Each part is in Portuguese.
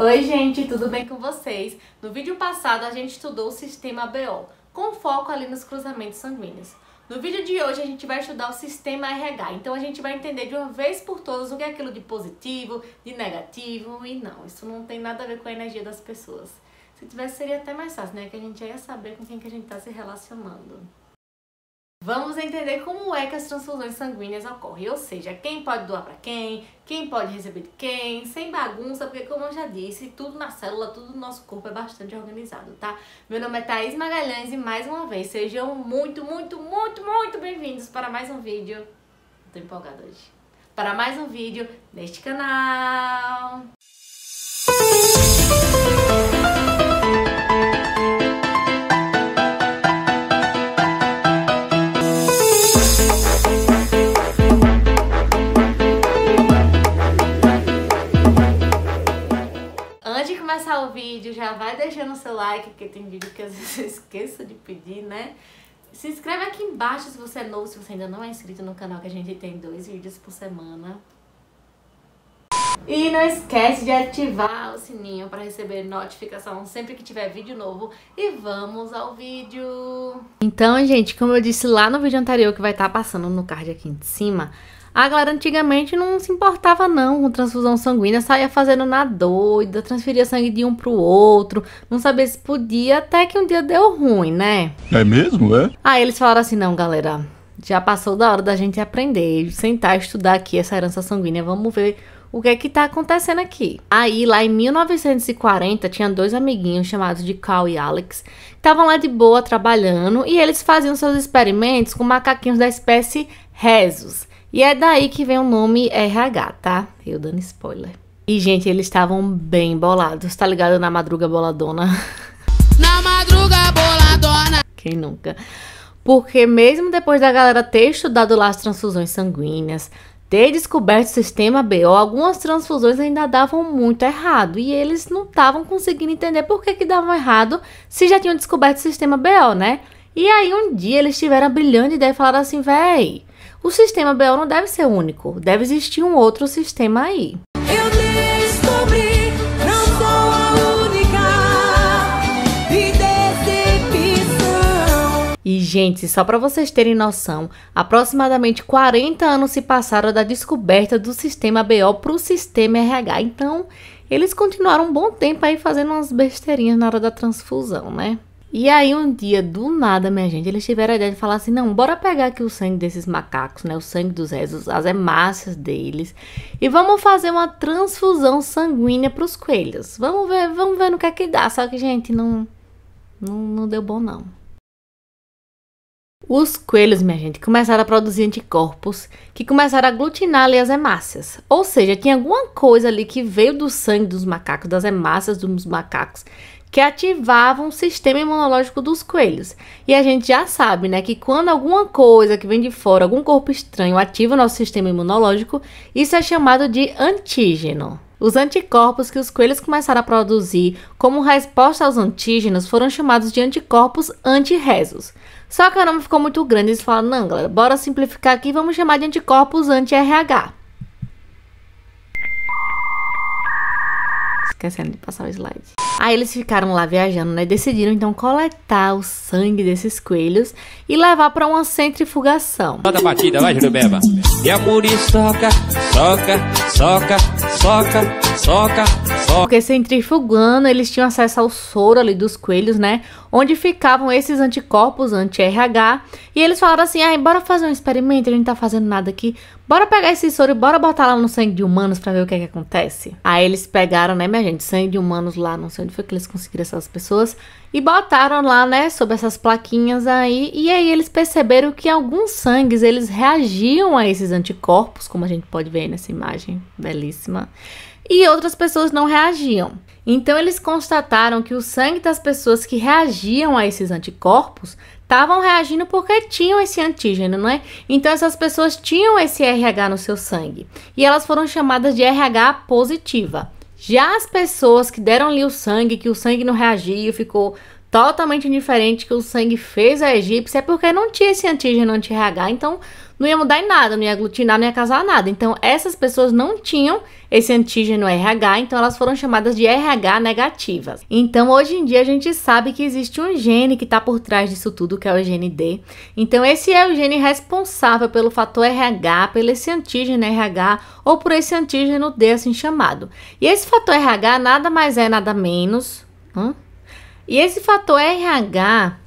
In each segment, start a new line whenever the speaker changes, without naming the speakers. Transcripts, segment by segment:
Oi
gente, tudo bem com vocês? No vídeo passado a gente estudou o sistema BO, com foco ali nos cruzamentos sanguíneos. No vídeo de hoje a gente vai estudar o sistema RH, então a gente vai entender de uma vez por todas o que é aquilo de positivo, de negativo e não, isso não tem nada a ver com a energia das pessoas. Se tivesse seria até mais fácil, né? Que a gente ia saber com quem que a gente está se relacionando. Vamos entender como é que as transfusões sanguíneas ocorrem, ou seja, quem pode doar para quem, quem pode receber de quem, sem bagunça, porque como eu já disse, tudo na célula, tudo no nosso corpo é bastante organizado, tá? Meu nome é Thaís Magalhães e mais uma vez, sejam muito, muito, muito, muito bem-vindos para mais um vídeo. Tô empolgada hoje. Para mais um vídeo neste canal. vídeo, já vai deixando o seu like, porque tem vídeo que às vezes eu esqueço de pedir, né? Se inscreve aqui embaixo se você é novo, se você ainda não é inscrito no canal, que a gente tem dois vídeos por semana.
E não esquece de
ativar o sininho para receber notificação sempre que tiver vídeo novo. E vamos ao vídeo! Então, gente, como eu disse lá no vídeo anterior que vai estar tá passando no card aqui em cima, a galera antigamente não se importava não com transfusão sanguínea, saía fazendo na doida, transferia sangue de um pro outro, não sabia se podia, até que um dia deu ruim, né? É mesmo, é? Aí eles falaram assim, não, galera, já passou da hora da gente aprender, sentar estudar aqui essa herança sanguínea, vamos ver o que é que tá acontecendo aqui. Aí, lá em 1940, tinha dois amiguinhos chamados de Cal e Alex, que estavam lá de boa trabalhando e eles faziam seus experimentos com macaquinhos da espécie Rhesus e é daí que vem o nome RH, tá? Eu dando spoiler. E, gente, eles estavam bem bolados, tá ligado? Na madruga boladona. Na madruga boladona! Quem nunca? Porque mesmo depois da galera ter estudado lá as transfusões sanguíneas, ter descoberto o sistema BO, algumas transfusões ainda davam muito errado e eles não estavam conseguindo entender por que, que davam errado se já tinham descoberto o sistema BO, né? E aí um dia eles tiveram a brilhante ideia e falaram assim, véi, o sistema BO não deve ser único, deve existir um outro sistema aí. Eu descobri, não sou a única. E E gente, só para vocês terem noção, aproximadamente 40 anos se passaram da descoberta do sistema BO para o sistema RH. Então, eles continuaram um bom tempo aí fazendo umas besteirinhas na hora da transfusão, né? E aí um dia, do nada, minha gente, eles tiveram a ideia de falar assim, não, bora pegar aqui o sangue desses macacos, né, o sangue dos rezos, as hemácias deles, e vamos fazer uma transfusão sanguínea para os coelhos. Vamos ver, vamos ver no que é que dá, só que, gente, não, não, não deu bom não. Os coelhos, minha gente, começaram a produzir anticorpos que começaram a aglutinar ali as hemácias. Ou seja, tinha alguma coisa ali que veio do sangue dos macacos, das hemácias dos macacos, que ativavam o sistema imunológico dos coelhos. E a gente já sabe, né, que quando alguma coisa que vem de fora, algum corpo estranho ativa o nosso sistema imunológico, isso é chamado de antígeno. Os anticorpos que os coelhos começaram a produzir como resposta aos antígenos foram chamados de anticorpos anti anti-resos. Só que o nome ficou muito grande e eles falaram: não, galera, bora simplificar aqui vamos chamar de anticorpos anti-RH. Esquecendo de passar o slide. Aí eles ficaram lá viajando, né? Decidiram então coletar o sangue desses coelhos e levar para uma centrifugação. Toda a batida, vai, Júlio Beba. E a soca, soca, soca, soca soca, soca. Porque centrifugando, eles tinham acesso ao soro ali dos coelhos, né? Onde ficavam esses anticorpos anti-RH. E eles falaram assim: ai, bora fazer um experimento, a gente tá fazendo nada aqui. Bora pegar esse soro e bora botar lá no sangue de humanos para ver o que é que acontece. Aí eles pegaram, né, minha gente, sangue de humanos lá, não sei onde foi que eles conseguiram essas pessoas. E botaram lá, né, sobre essas plaquinhas aí. E aí eles perceberam que alguns sangues eles reagiam a esses anticorpos, como a gente pode ver nessa imagem belíssima e outras pessoas não reagiam. Então eles constataram que o sangue das pessoas que reagiam a esses anticorpos estavam reagindo porque tinham esse antígeno, não é? Então essas pessoas tinham esse RH no seu sangue e elas foram chamadas de RH positiva. Já as pessoas que deram-lhe o sangue, que o sangue não reagiu, ficou totalmente indiferente que o sangue fez a egípcia, é porque não tinha esse antígeno anti-RH, então não ia mudar em nada, não ia aglutinar, não ia casar nada. Então, essas pessoas não tinham esse antígeno RH, então elas foram chamadas de RH negativas. Então, hoje em dia, a gente sabe que existe um gene que está por trás disso tudo, que é o gene D. Então, esse é o gene responsável pelo fator RH, pelo esse antígeno RH ou por esse antígeno D, assim chamado. E esse fator RH nada mais é, nada menos. Hum? E esse fator RH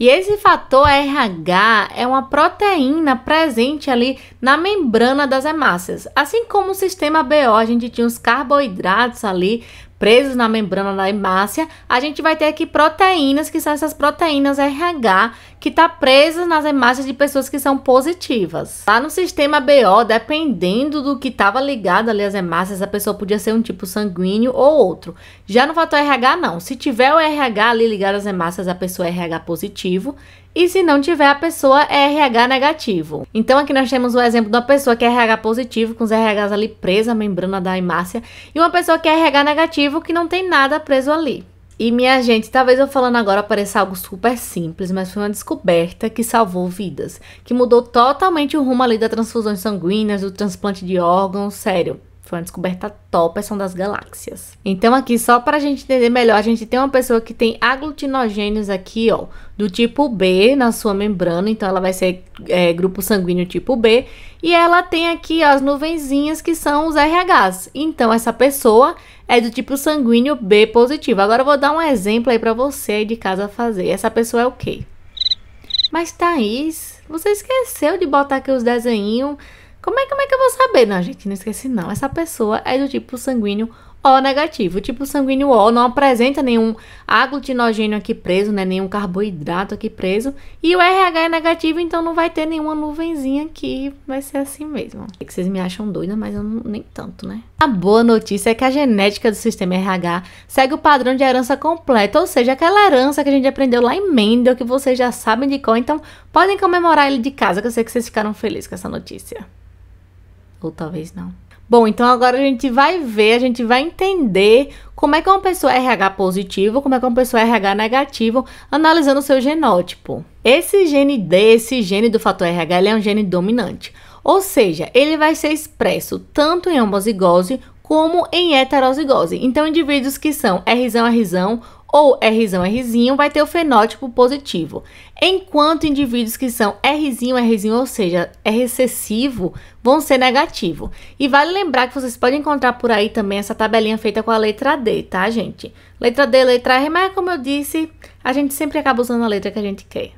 e esse fator RH é uma proteína presente ali na membrana das hemácias. Assim como o sistema BO, a gente tinha os carboidratos ali presos na membrana da hemácia, a gente vai ter aqui proteínas, que são essas proteínas RH, que está presa nas imagens de pessoas que são positivas. Lá tá no sistema BO, dependendo do que estava ligado ali às hemácias, a pessoa podia ser um tipo sanguíneo ou outro. Já no fator RH, não. Se tiver o RH ali ligado às hemácias, a pessoa é RH positivo. E se não tiver, a pessoa é RH negativo. Então aqui nós temos o exemplo de uma pessoa que é RH positivo, com os RHs ali presa, a membrana da hemácia, e uma pessoa que é RH negativo, que não tem nada preso ali. E minha gente, talvez eu falando agora pareça algo super simples, mas foi uma descoberta que salvou vidas, que mudou totalmente o rumo ali das transfusões sanguíneas, do transplante de órgãos, sério. Foi uma descoberta top, são é das galáxias. Então aqui, só para a gente entender melhor, a gente tem uma pessoa que tem aglutinogênios aqui, ó, do tipo B na sua membrana, então ela vai ser é, grupo sanguíneo tipo B, e ela tem aqui ó, as nuvenzinhas que são os RHs. Então essa pessoa é do tipo sanguíneo B positivo. Agora eu vou dar um exemplo aí para você aí de casa fazer. Essa pessoa é o quê? Mas Thaís, você esqueceu de botar aqui os desenhinhos como é, como é que eu vou saber? Não, gente, não esquece não. Essa pessoa é do tipo sanguíneo O negativo. O tipo sanguíneo O não apresenta nenhum aglutinogênio aqui preso, né? Nenhum carboidrato aqui preso. E o RH é negativo, então não vai ter nenhuma nuvenzinha aqui. Vai ser assim mesmo. É que vocês me acham doida, mas eu não, nem tanto, né? A boa notícia é que a genética do sistema RH segue o padrão de herança completa, ou seja, aquela herança que a gente aprendeu lá em Mendel, que vocês já sabem de qual, então podem comemorar ele de casa, que eu sei que vocês ficaram felizes com essa notícia. Ou talvez não. Bom, então agora a gente vai ver, a gente vai entender como é que uma pessoa é RH positivo, como é que uma pessoa é RH negativo, analisando o seu genótipo. Esse gene D, esse gene do fator RH, ele é um gene dominante. Ou seja, ele vai ser expresso tanto em homozigose como em heterozigose. Então, indivíduos que são Rzão, Rzão ou Rzão é Rzinho, vai ter o fenótipo positivo. Enquanto indivíduos que são Rzinho, é Rzinho, ou seja, é recessivo, vão ser negativo. E vale lembrar que vocês podem encontrar por aí também essa tabelinha feita com a letra D, tá, gente? Letra D, letra R, mas como eu disse, a gente sempre acaba usando a letra que a gente quer.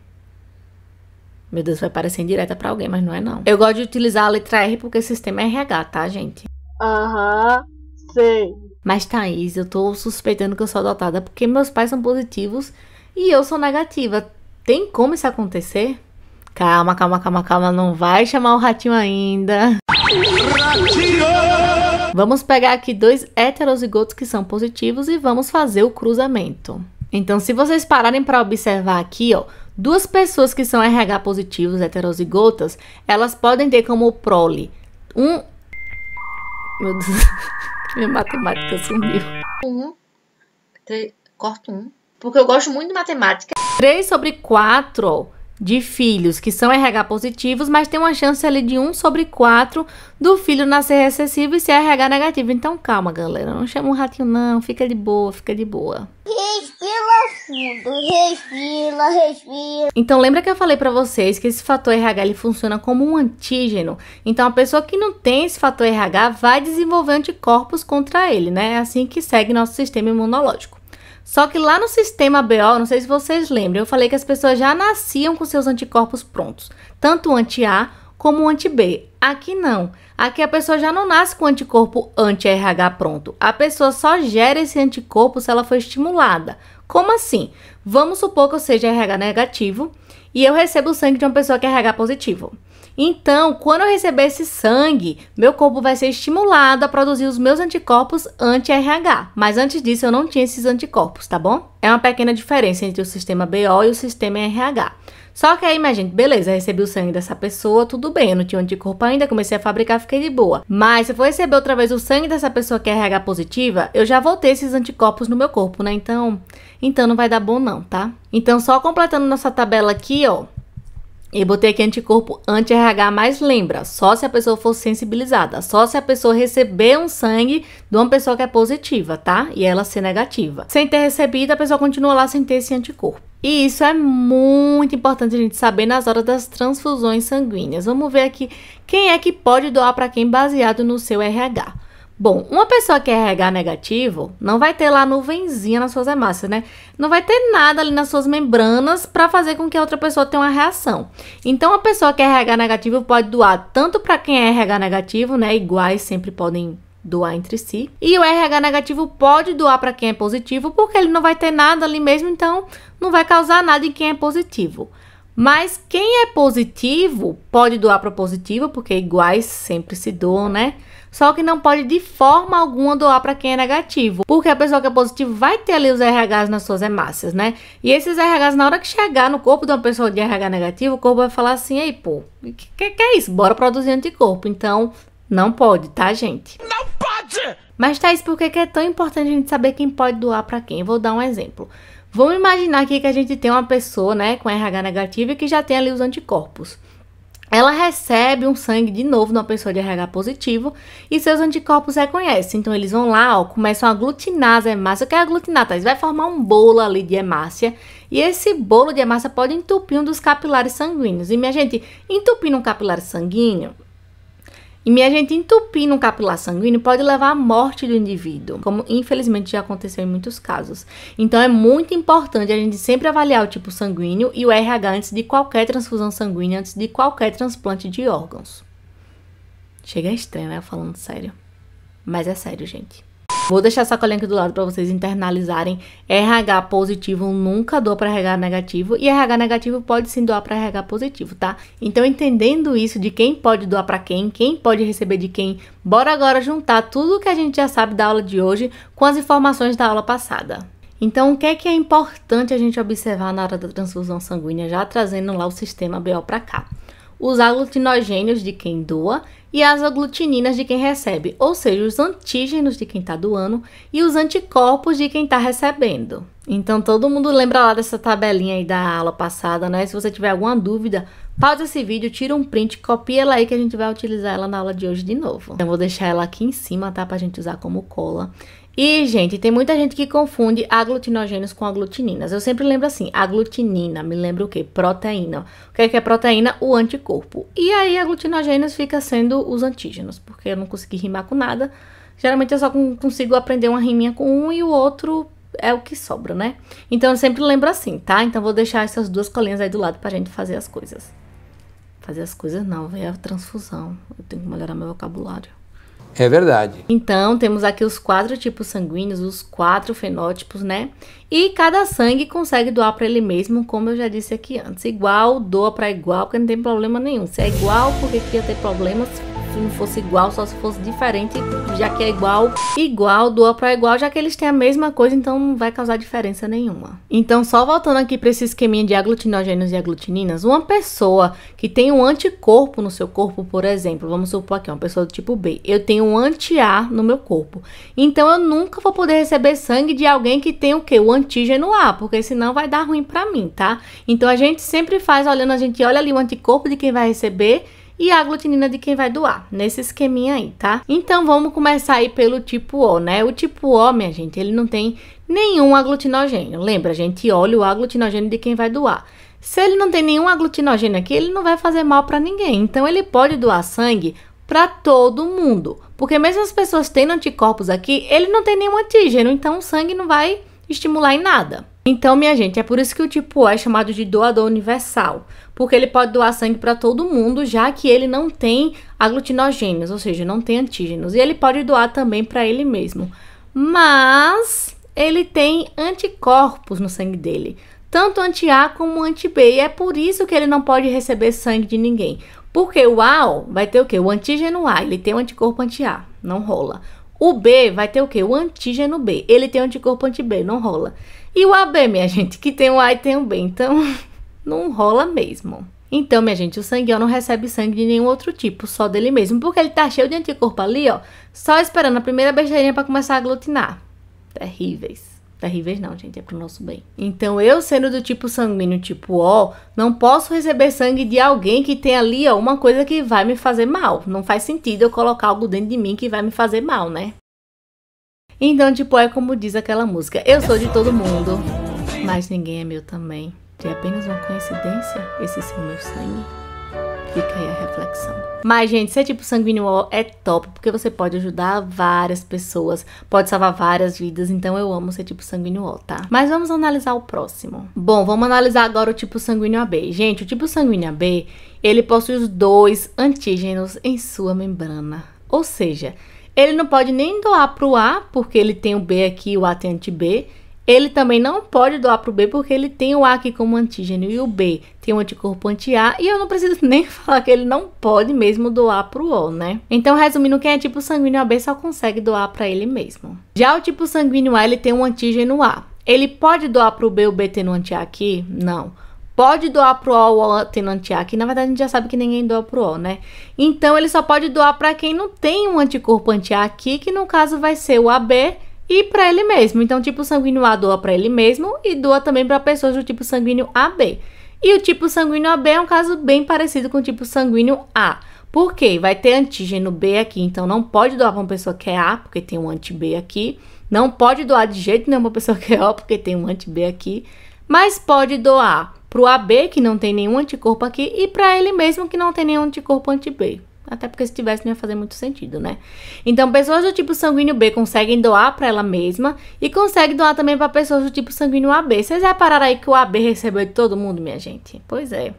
Meu Deus, vai parecer indireta para alguém, mas não é não. Eu gosto de utilizar a letra R porque o sistema é RH, tá, gente? Aham. Uhum sei. Mas, Thaís, eu tô suspeitando que eu sou adotada porque meus pais são positivos e eu sou negativa. Tem como isso acontecer? Calma, calma, calma, calma. Não vai chamar o ratinho ainda. Ratinho! Vamos pegar aqui dois heterozigotos que são positivos e vamos fazer o cruzamento. Então, se vocês pararem para observar aqui, ó, duas pessoas que são RH positivos, heterozigotas, elas podem ter como prole um. Meu Deus. Minha matemática sumiu. Um, três, corto um. Porque eu gosto muito de matemática. 3 sobre 4 de filhos que são RH positivos, mas tem uma chance ali de 1 sobre 4 do filho nascer recessivo e ser RH negativo. Então calma, galera. Não chama um ratinho, não. Fica de boa, fica de boa fundo, respira, respira. Então lembra que eu falei para vocês que esse fator RH ele funciona como um antígeno. Então a pessoa que não tem esse fator RH vai desenvolver anticorpos contra ele, né? É assim que segue nosso sistema imunológico. Só que lá no sistema BO, não sei se vocês lembram, eu falei que as pessoas já nasciam com seus anticorpos prontos, tanto anti-A como anti-B. Aqui não. Aqui a pessoa já não nasce com anticorpo anti-RH pronto. A pessoa só gera esse anticorpo se ela for estimulada. Como assim? Vamos supor que eu seja RH negativo e eu recebo o sangue de uma pessoa que é RH positivo. Então, quando eu receber esse sangue, meu corpo vai ser estimulado a produzir os meus anticorpos anti-RH. Mas antes disso, eu não tinha esses anticorpos, tá bom? É uma pequena diferença entre o sistema BO e o sistema RH. Só que aí, minha gente, beleza, recebi o sangue dessa pessoa, tudo bem, eu não tinha anticorpo ainda, comecei a fabricar, fiquei de boa. Mas se eu for receber outra vez o sangue dessa pessoa que é RH positiva, eu já voltei esses anticorpos no meu corpo, né? Então, então não vai dar bom não, tá? Então só completando nossa tabela aqui, ó. eu botei aqui anticorpo anti-RH, mas lembra, só se a pessoa for sensibilizada, só se a pessoa receber um sangue de uma pessoa que é positiva, tá? E ela ser negativa. Sem ter recebido, a pessoa continua lá sem ter esse anticorpo. E isso é muito importante a gente saber nas horas das transfusões sanguíneas. Vamos ver aqui quem é que pode doar para quem baseado no seu RH. Bom, uma pessoa que é RH negativo não vai ter lá nuvenzinha nas suas hemácias, né? Não vai ter nada ali nas suas membranas para fazer com que a outra pessoa tenha uma reação. Então, a pessoa que é RH negativo pode doar tanto para quem é RH negativo, né? Iguais sempre podem doar entre si. E o RH negativo pode doar para quem é positivo, porque ele não vai ter nada ali mesmo, então não vai causar nada em quem é positivo. Mas quem é positivo pode doar para positivo, porque iguais sempre se doam, né? Só que não pode de forma alguma doar para quem é negativo, porque a pessoa que é positiva vai ter ali os RHs nas suas hemácias, né? E esses RHs, na hora que chegar no corpo de uma pessoa de RH negativo, o corpo vai falar assim: aí, pô, que, que é isso? Bora produzir anticorpo. Então, não pode, tá, gente? Não pode! Mas, Thaís, por que é tão importante a gente saber quem pode doar para quem? Vou dar um exemplo. Vamos imaginar aqui que a gente tem uma pessoa, né, com RH negativo e que já tem ali os anticorpos. Ela recebe um sangue de novo de uma pessoa de RH positivo e seus anticorpos reconhecem. Então eles vão lá, ó, começam a aglutinar as hemácias. O que é aglutinar, Thais? Vai formar um bolo ali de hemácia. E esse bolo de hemácia pode entupir um dos capilares sanguíneos. E minha gente, entupindo um capilar sanguíneo, e minha gente, entupir num capilar sanguíneo pode levar à morte do indivíduo, como infelizmente já aconteceu em muitos casos. Então é muito importante a gente sempre avaliar o tipo sanguíneo e o RH antes de qualquer transfusão sanguínea, antes de qualquer transplante de órgãos. Chega estranho, né? Falando sério. Mas é sério, gente. Vou deixar essa colinha aqui do lado para vocês internalizarem. RH positivo nunca doa para RH negativo e RH negativo pode sim doar para RH positivo, tá? Então entendendo isso de quem pode doar para quem, quem pode receber de quem, bora agora juntar tudo o que a gente já sabe da aula de hoje com as informações da aula passada. Então, o que é que é importante a gente observar na hora da transfusão sanguínea, já trazendo lá o sistema BO para cá? os aglutinogênios de quem doa e as aglutininas de quem recebe, ou seja, os antígenos de quem está doando e os anticorpos de quem está recebendo. Então, todo mundo lembra lá dessa tabelinha aí da aula passada, né? Se você tiver alguma dúvida, pausa esse vídeo, tira um print, copia ela aí que a gente vai utilizar ela na aula de hoje de novo. Então, eu vou deixar ela aqui em cima, tá? Pra gente usar como cola. E, gente, tem muita gente que confunde aglutinogênios com aglutininas. Eu sempre lembro assim, aglutinina, me lembra o quê? Proteína. O que é, que é proteína? O anticorpo. E aí, aglutinogênios fica sendo os antígenos, porque eu não consegui rimar com nada. Geralmente eu só consigo aprender uma riminha com um e o outro é o que sobra, né? Então eu sempre lembro assim, tá? Então vou deixar essas duas colinhas aí do lado pra gente fazer as coisas. Fazer as coisas não, é a transfusão. Eu tenho que melhorar meu vocabulário. É verdade. Então, temos aqui os quatro tipos sanguíneos, os quatro fenótipos, né? E cada sangue consegue doar para ele mesmo, como eu já disse aqui antes. Igual, doa para igual, porque não tem problema nenhum. Se é igual, por que ia ter problemas? se não fosse igual, só se fosse diferente, já que é igual, igual, doa para igual, já que eles têm a mesma coisa, então não vai causar diferença nenhuma. Então, só voltando aqui para esse esqueminha de aglutinogênios e aglutininas, uma pessoa que tem um anticorpo no seu corpo, por exemplo, vamos supor aqui, uma pessoa do tipo B, eu tenho um anti-A no meu corpo. Então, eu nunca vou poder receber sangue de alguém que tem o quê? O antígeno A, porque senão vai dar ruim para mim, tá? Então, a gente sempre faz olhando, a gente olha ali o anticorpo de quem vai receber e a aglutinina de quem vai doar, nesse esqueminha aí, tá? Então vamos começar aí pelo tipo O, né? O tipo O, minha gente, ele não tem nenhum aglutinogênio. Lembra, a gente olha o aglutinogênio de quem vai doar. Se ele não tem nenhum aglutinogênio aqui, ele não vai fazer mal para ninguém. Então ele pode doar sangue para todo mundo, porque mesmo as pessoas tendo anticorpos aqui, ele não tem nenhum antígeno, então o sangue não vai estimular em nada. Então, minha gente, é por isso que o tipo O é chamado de doador universal, porque ele pode doar sangue para todo mundo, já que ele não tem aglutinogênios, ou seja, não tem antígenos, e ele pode doar também para ele mesmo. Mas ele tem anticorpos no sangue dele, tanto anti-A como anti-B, e é por isso que ele não pode receber sangue de ninguém. Porque o A vai ter o que? O antígeno A, ele tem um anticorpo anti-A, não rola. O B vai ter o que? O antígeno B, ele tem um anticorpo anti-B, não rola. E o AB, minha gente, que tem um A e tem um B, então não rola mesmo. Então, minha gente, o sangue não recebe sangue de nenhum outro tipo, só dele mesmo, porque ele tá cheio de anticorpo ali, ó, só esperando a primeira besteirinha para começar a aglutinar. Terríveis. Terríveis não, gente, é pro nosso bem. Então, eu sendo do tipo sanguíneo tipo O, não posso receber sangue de alguém que tem ali, ó, uma coisa que vai me fazer mal. Não faz sentido eu colocar algo dentro de mim que vai me fazer mal, né? Então, tipo, é como diz aquela música: Eu é sou de todo mundo, mas ninguém é meu também. É apenas uma coincidência esse ser meu sangue? Fica aí a reflexão. Mas, gente, ser é tipo sanguíneo O é top, porque você pode ajudar várias pessoas, pode salvar várias vidas, então eu amo ser tipo sanguíneo O, tá? Mas vamos analisar o próximo. Bom, vamos analisar agora o tipo sanguíneo AB. Gente, o tipo sanguíneo AB, ele possui os dois antígenos em sua membrana. Ou seja, ele não pode nem doar para o A, porque ele tem o B aqui, o A tem anti-B. Ele também não pode doar para o B, porque ele tem o A aqui como antígeno e o B tem um anticorpo anti-A. E eu não preciso nem falar que ele não pode mesmo doar para o O, né? Então, resumindo, quem é tipo sanguíneo AB só consegue doar para ele mesmo. Já o tipo sanguíneo A, ele tem um antígeno A. Ele pode doar para o B, o B tendo anti-A aqui? Não. Não pode doar pro UOL ou a que na verdade a gente já sabe que ninguém doa pro UOL, né? Então ele só pode doar para quem não tem um anticorpo anti-A aqui, que no caso vai ser o AB e para ele mesmo. Então, tipo sanguíneo A doa para ele mesmo e doa também para pessoas do tipo sanguíneo AB. E o tipo sanguíneo AB é um caso bem parecido com o tipo sanguíneo A. Por quê? Vai ter antígeno B aqui, então não pode doar para uma pessoa que é A, porque tem um anti-B aqui. Não pode doar de jeito nenhum para uma pessoa que é O, porque tem um anti-B aqui. Mas pode doar para o AB, que não tem nenhum anticorpo aqui, e para ele mesmo, que não tem nenhum anticorpo anti-B. Até porque se tivesse não ia fazer muito sentido, né? Então, pessoas do tipo sanguíneo B conseguem doar para ela mesma e conseguem doar também para pessoas do tipo sanguíneo AB. Vocês repararam aí que o AB recebeu de todo mundo, minha gente? Pois é.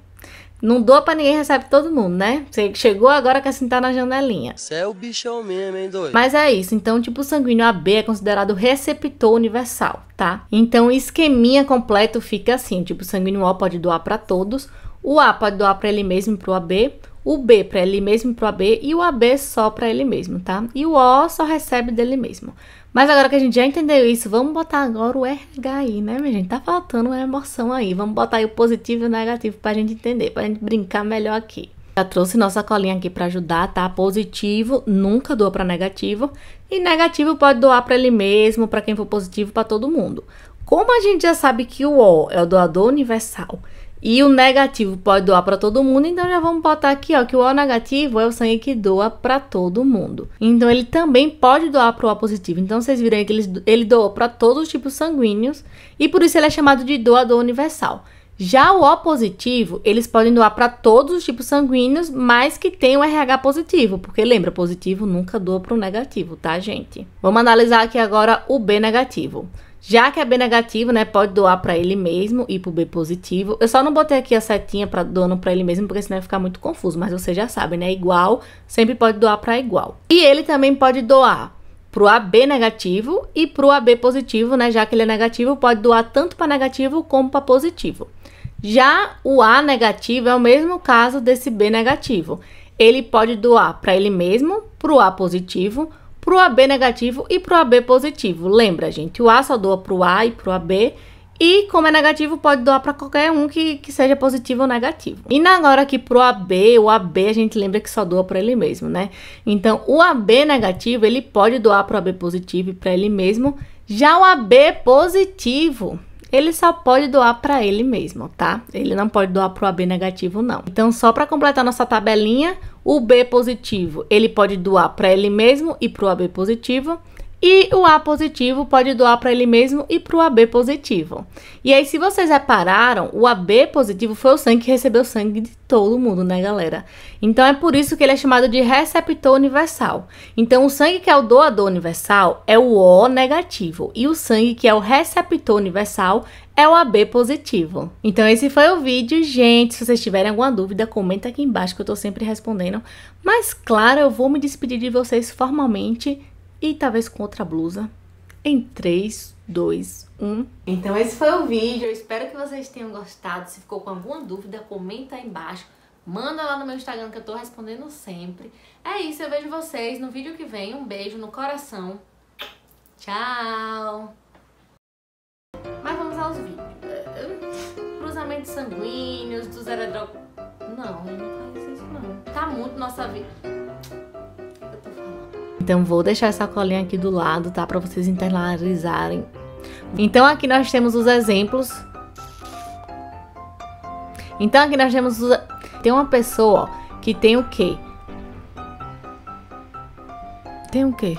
Não doa pra ninguém, recebe todo mundo, né? Você chegou agora quer sentar na janelinha. Você é o bichão mesmo, hein, doido? Mas é isso. Então, tipo, o tipo sanguíneo AB é considerado receptor universal, tá? Então, o esqueminha completo fica assim. Tipo, o tipo sanguíneo O pode doar para todos. O A pode doar para ele mesmo e pro AB o B para ele mesmo e para o AB e o AB só para ele mesmo, tá? E o O só recebe dele mesmo. Mas agora que a gente já entendeu isso, vamos botar agora o RH aí, né, minha gente? Tá faltando uma emoção aí. Vamos botar aí o positivo e o negativo para a gente entender, para a gente brincar melhor aqui. Já trouxe nossa colinha aqui para ajudar, tá? Positivo nunca doa para negativo e negativo pode doar para ele mesmo, para quem for positivo, para todo mundo. Como a gente já sabe que o O é o doador universal e o negativo pode doar para todo mundo, então já vamos botar aqui, ó, que o O negativo é o sangue que doa para todo mundo. Então ele também pode doar para o O positivo. Então vocês viram que ele, ele doou para todos os tipos sanguíneos e por isso ele é chamado de doador universal. Já o O positivo, eles podem doar para todos os tipos sanguíneos, mas que tem o RH positivo, porque lembra, positivo nunca doa para o negativo, tá, gente? Vamos analisar aqui agora o B negativo. Já que é B negativo, né, pode doar para ele mesmo e pro B positivo. Eu só não botei aqui a setinha para dono para ele mesmo, porque senão vai ficar muito confuso, mas você já sabe, né? Igual, sempre pode doar para igual. E ele também pode doar pro AB negativo e pro AB positivo, né? Já que ele é negativo, pode doar tanto para negativo como para positivo. Já o A negativo é o mesmo caso desse B negativo. Ele pode doar para ele mesmo, pro A positivo, para o AB negativo e para o AB positivo. Lembra, gente, o A só doa para o A e para o AB, e como é negativo, pode doar para qualquer um que, que seja positivo ou negativo. E agora aqui pro AB, o AB a gente lembra que só doa para ele mesmo, né? Então, o AB negativo, ele pode doar para o AB positivo e para ele mesmo. Já o AB positivo, ele só pode doar para ele mesmo, tá? Ele não pode doar para o AB negativo, não. Então, só para completar nossa tabelinha, o B positivo ele pode doar para ele mesmo e para o AB positivo. E o A positivo pode doar para ele mesmo e para o AB positivo. E aí, se vocês repararam, o AB positivo foi o sangue que recebeu sangue de todo mundo, né, galera? Então é por isso que ele é chamado de receptor universal. Então, o sangue que é o doador universal é o O negativo, e o sangue que é o receptor universal é o AB positivo. Então esse foi o vídeo, gente. Se vocês tiverem alguma dúvida, comenta aqui embaixo que eu tô sempre respondendo. Mas claro, eu vou me despedir de vocês formalmente e talvez com outra blusa. Em 3, 2, 1. Então esse foi o vídeo. Eu espero que vocês tenham gostado. Se ficou com alguma dúvida, comenta aí embaixo. Manda lá no meu Instagram que eu tô respondendo sempre. É isso, eu vejo vocês no vídeo que vem. Um beijo no coração. Tchau! Mas vamos aos vídeos. Cruzamentos sanguíneos, dos aerodrop... Não, não faz isso não. Tá muito nossa vida. Então vou deixar essa colinha aqui do lado, tá? Para vocês internalizarem. Então aqui nós temos os exemplos. Então aqui nós temos os... Tem uma pessoa ó, que tem o quê? Tem o quê?